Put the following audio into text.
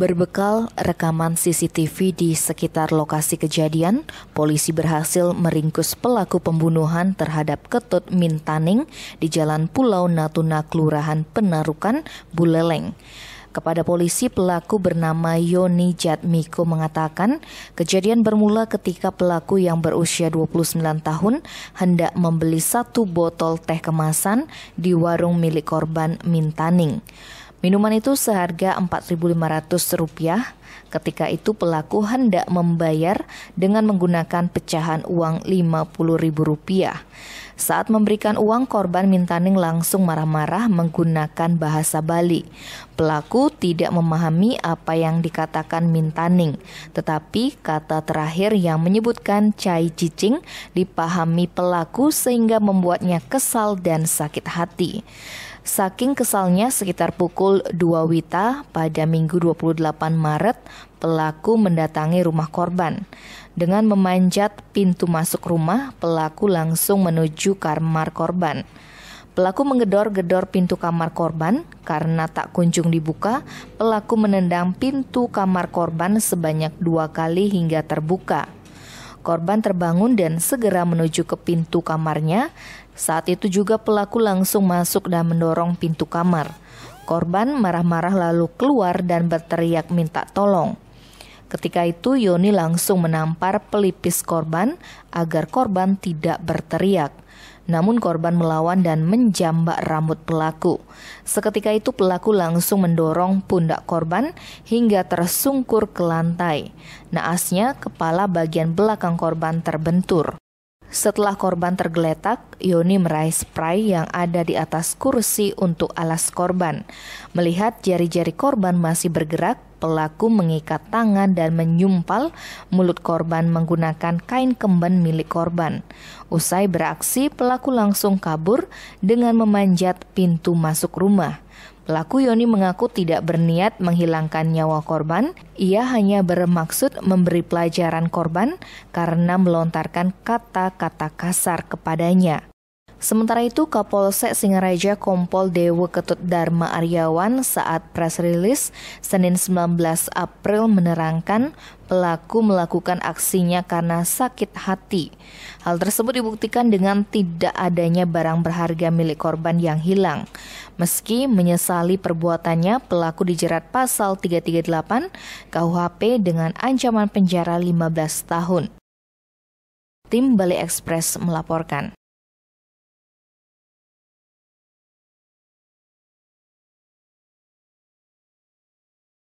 Berbekal rekaman CCTV di sekitar lokasi kejadian, polisi berhasil meringkus pelaku pembunuhan terhadap Ketut Mintaning di Jalan Pulau Natuna, Kelurahan Penarukan, Buleleng. Kepada polisi, pelaku bernama Yoni Jatmiko mengatakan kejadian bermula ketika pelaku yang berusia 29 tahun hendak membeli satu botol teh kemasan di warung milik korban Mintaning. Minuman itu seharga Rp4.500. Ketika itu pelaku hendak membayar dengan menggunakan pecahan uang Rp50.000. Saat memberikan uang, korban Mintaning langsung marah-marah menggunakan bahasa Bali. Pelaku tidak memahami apa yang dikatakan Mintaning, tetapi kata terakhir yang menyebutkan cai cicing dipahami pelaku sehingga membuatnya kesal dan sakit hati. Saking kesalnya sekitar pukul 2 Wita pada Minggu 28 Maret, pelaku mendatangi rumah korban. Dengan memanjat pintu masuk rumah, pelaku langsung menuju kamar korban. Pelaku menggedor-gedor pintu kamar korban karena tak kunjung dibuka. Pelaku menendang pintu kamar korban sebanyak dua kali hingga terbuka. Korban terbangun dan segera menuju ke pintu kamarnya. Saat itu juga pelaku langsung masuk dan mendorong pintu kamar. Korban marah-marah lalu keluar dan berteriak minta tolong. Ketika itu Yoni langsung menampar pelipis korban agar korban tidak berteriak. Namun korban melawan dan menjambak rambut pelaku. Seketika itu pelaku langsung mendorong pundak korban hingga tersungkur ke lantai. Naasnya kepala bagian belakang korban terbentur. Setelah korban tergeletak, Yoni meraih spray yang ada di atas kursi untuk alas korban. Melihat jari-jari korban masih bergerak, pelaku mengikat tangan dan menyumpal mulut korban menggunakan kain kemben milik korban. Usai beraksi, pelaku langsung kabur dengan memanjat pintu masuk rumah. Pelaku Yoni mengaku tidak berniat menghilangkan nyawa korban. Ia hanya bermaksud memberi pelajaran korban karena melontarkan kata-kata kasar kepadanya. Sementara itu, Kapolsek Singaraja Kompol Dewa Ketut Dharma Aryawan saat press release Senin 19 April menerangkan pelaku melakukan aksinya karena sakit hati. Hal tersebut dibuktikan dengan tidak adanya barang berharga milik korban yang hilang. Meski menyesali perbuatannya, pelaku dijerat pasal 338 KUHP dengan ancaman penjara 15 tahun. Tim Bali Express melaporkan.